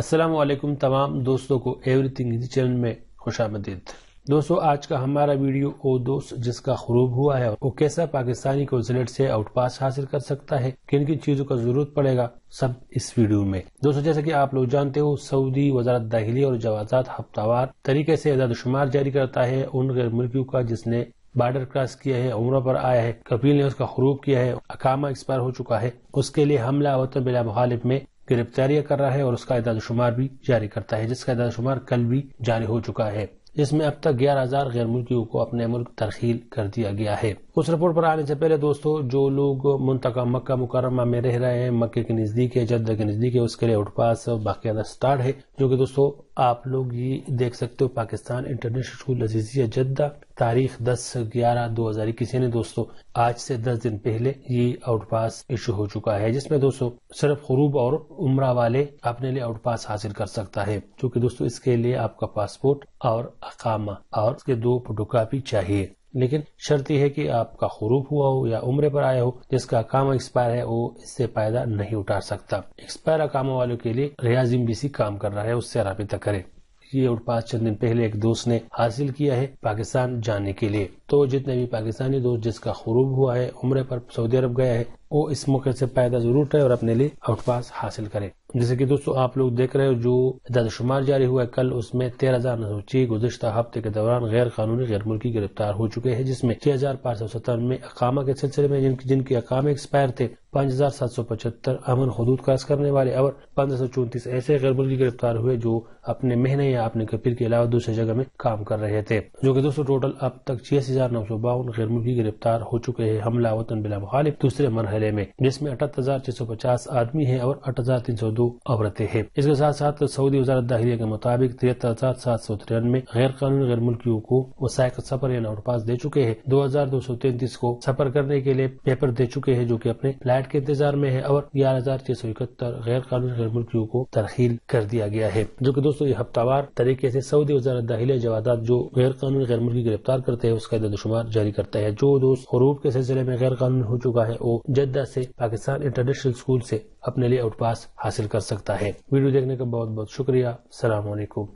असलम तमाम दोस्तों को एवरीथिंग हिंदी चैनल में खुश आमदीद दोस्तों आज का हमारा वीडियो वो दोस्त जिसका खरूब हुआ है वो कैसा पाकिस्तानी को जिलेट से आउटपास हासिल कर सकता है किन किन चीजों का जरूरत पड़ेगा सब इस वीडियो में दोस्तों जैसे कि आप लोग जानते हो सऊदी वजारत दाखिली और जवाजात हफ्तावार तरीके से शुमार जारी करता है उन गैर मुल्कियों का जिसने बार्डर क्रॉस किया है उम्र पर आया है कपिल ने उसका खरूब किया है अकामा एक्सपायर हो चुका है उसके लिए हमला वतन बिला मुखालिफ में गिरफ्तारियां कर रहा है और उसका शुमार भी जारी करता है जिसका शुमार कल भी जारी हो चुका है जिसमें अब तक ग्यारह हजार गैर मुल्कियों को अपने मुल्क तरखील कर दिया गया है उस रिपोर्ट पर आने से पहले दोस्तों जो लोग मुंतका मक्का मुकरमा में रह रहे हैं मक्के के नजदीक है जद्दा के नजदीक है उसके लिए उठपास बाकायदा स्टार्ट है जो कि दोस्तों आप लोग ये देख सकते हो Pakistan international school Aziziyah Jeddah तारीख 10 ग्यारह 2021 यानी दोस्तों आज से 10 दिन पहले ये आउट पास इशू हो चुका है जिसमें दोस्तों सिर्फ खरूब और उम्र वाले अपने लिए आउट पास हासिल कर सकता है क्योंकि दोस्तों इसके लिए आपका पासपोर्ट और अकामा और उसके दो फोटो चाहिए लेकिन शर्त यह है कि आपका खरूब हुआ हो या उम्र पर आया हो जिसका काम एक्सपायर है वो इससे फायदा नहीं उठा सकता एक्सपायर कामों वालों के लिए रियाज एमबीसी काम कर रहा है उससे रबता करें ये उठ पाँच चंद दिन पहले एक दोस्त ने हासिल किया है पाकिस्तान जाने के लिए तो जितने भी पाकिस्तानी दोस्त जिसका खरूब हुआ है उम्र पर सऊदी अरब गया है वो इस मौके से फायदा जरूर उठाए और अपने लिए आउटपास हासिल करे जैसे कि दोस्तों आप लोग देख रहे हो जो दादोशुमार जारी हुआ है कल उसमें तेरह हजार नौ सौ छह गुजशत हफ्ते के दौरान गैर कानूनी गैर मुल्की गिरफ्तार हो चुके हैं जिसमें छह हजार पाँच सौ सत्तर में अकामा के सिलसिले में जिनकी जिनके अकामे एक्सपायर थे पांच हजार सात सौ पचहत्तर अमन हदूद क्रॉस करने वाले और पंद्रह सौ चौंतीस ऐसे गैर मुल्की गिरफ्तार हुए जो अपने महीने या अपने कपीर के अलावा दूसरी जगह में काम कर रहे थे जो की दोस्तों टोटल अब तक छियासी हजार नौ सौ बावन गैर मुल्की गिरफ्तार हो चुके हैं हमला वतन बिला मुखालिफ दूसरे मरहले मुख्यालय में जिसमें अठहत्तर आदमी है और अठ औरतें हैं इसके साथ साथ सऊदी वजारत दाखिले के मुताबिक तिहत्तर हजार सात सौ तिरानवे गैर कानूनी गैर मुल्कियों को वसायक सफर यानी पास दे चुके हैं दो हजार दो सौ तैंतीस को सफर करने के लिए पेपर दे चुके हैं जो की अपने फ्लाइट के इंतजार में है और ग्यारह हजार छह सौ इकहत्तर गैर कानूनी गैर मुल्कियों को तरखील कर दिया गया है जो की दोस्तों ये हफ्तावार तरीके ऐसी सऊदी वजारत दाखिले जवादात जो गैर कानूनी गैर मुल्की गिरफ्तार करते हैं उसका शुमार जारी करता है जो दोस्त के सिलसिले में गैर कानूनी हो चुका है वो जद जद्दा से पाकिस्तान इंटरनेशनल स्कूल से अपने लिए आउट पास हासिल कर सकता है वीडियो देखने का बहुत बहुत शुक्रिया सलामकुम